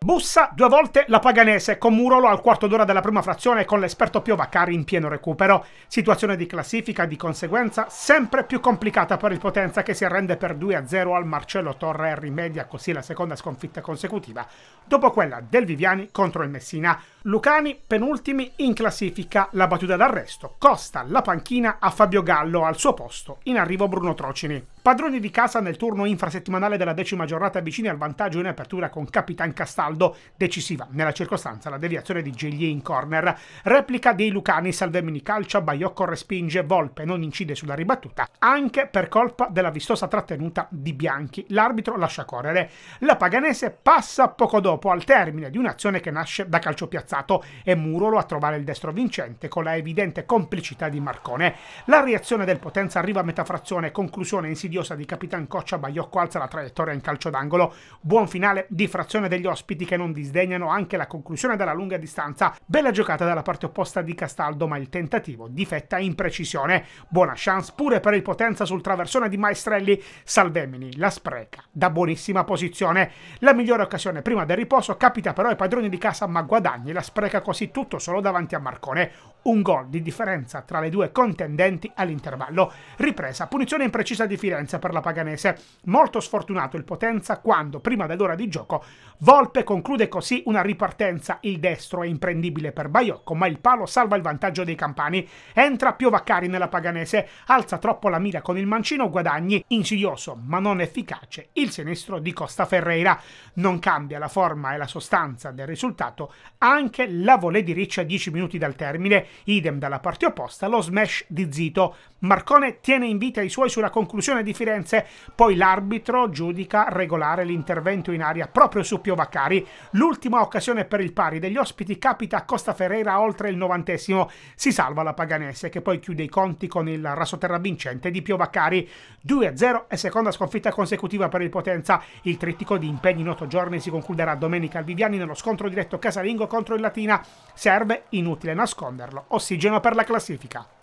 Bussa due volte la Paganese con Murolo al quarto d'ora della prima frazione e con l'esperto Piovacari in pieno recupero. Situazione di classifica di conseguenza sempre più complicata per il Potenza che si arrende per 2-0 al Marcello Torre e rimedia così la seconda sconfitta consecutiva dopo quella del Viviani contro il Messina. Lucani penultimi in classifica, la battuta d'arresto costa la panchina a Fabio Gallo al suo posto in arrivo Bruno Trocini. Padroni di casa nel turno infrasettimanale della decima giornata vicini al vantaggio in apertura con Capitan Castaglio Ronaldo decisiva. Nella circostanza la deviazione di Gigli in corner, replica dei Lucani, Salvemini calcia, Baiocco respinge, Volpe non incide sulla ribattuta, anche per colpa della vistosa trattenuta di Bianchi. L'arbitro lascia correre. La Paganese passa poco dopo al termine di un'azione che nasce da calcio piazzato e Murolo a trovare il destro vincente con la evidente complicità di Marcone. La reazione del Potenza arriva a metà frazione, conclusione insidiosa di Capitan Coccia, Baiocco alza la traiettoria in calcio d'angolo. Buon finale di frazione degli ospiti Spalletti che non disdegnano anche la conclusione dalla lunga distanza. Bella giocata dalla parte opposta di Castaldo, ma il tentativo difetta in precisione. Buona chance pure per il Potenza sul traversone di Maestrelli. Salvemini la spreca da buonissima posizione. La migliore occasione prima del riposo capita però ai padroni di casa, ma guadagni la spreca così tutto solo davanti a Marcone un gol di differenza tra le due contendenti all'intervallo. Ripresa, punizione imprecisa di Firenze per la Paganese. Molto sfortunato il Potenza quando, prima dell'ora di gioco, Volpe conclude così una ripartenza. Il destro è imprendibile per Baiocco, ma il palo salva il vantaggio dei campani. Entra Piovaccari nella Paganese, alza troppo la mira con il mancino Guadagni, insidioso ma non efficace, il sinistro di Costa Ferreira. Non cambia la forma e la sostanza del risultato, anche la volée di Riccia a 10 minuti dal termine idem dalla parte opposta lo smash di Zito. Marcone tiene in vita i suoi sulla conclusione di Firenze, poi l'arbitro giudica regolare l'intervento in aria proprio su Piovaccari. L'ultima occasione per il pari degli ospiti capita a Costa Ferreira oltre il novantesimo. Si salva la Paganese che poi chiude i conti con il rasoterra vincente di Piovaccari. 2-0 e seconda sconfitta consecutiva per il Potenza. Il trittico di impegni in otto giorni si concluderà domenica al Viviani nello scontro diretto casalingo contro il Latina serve inutile nasconderlo. Ossigeno per la classifica.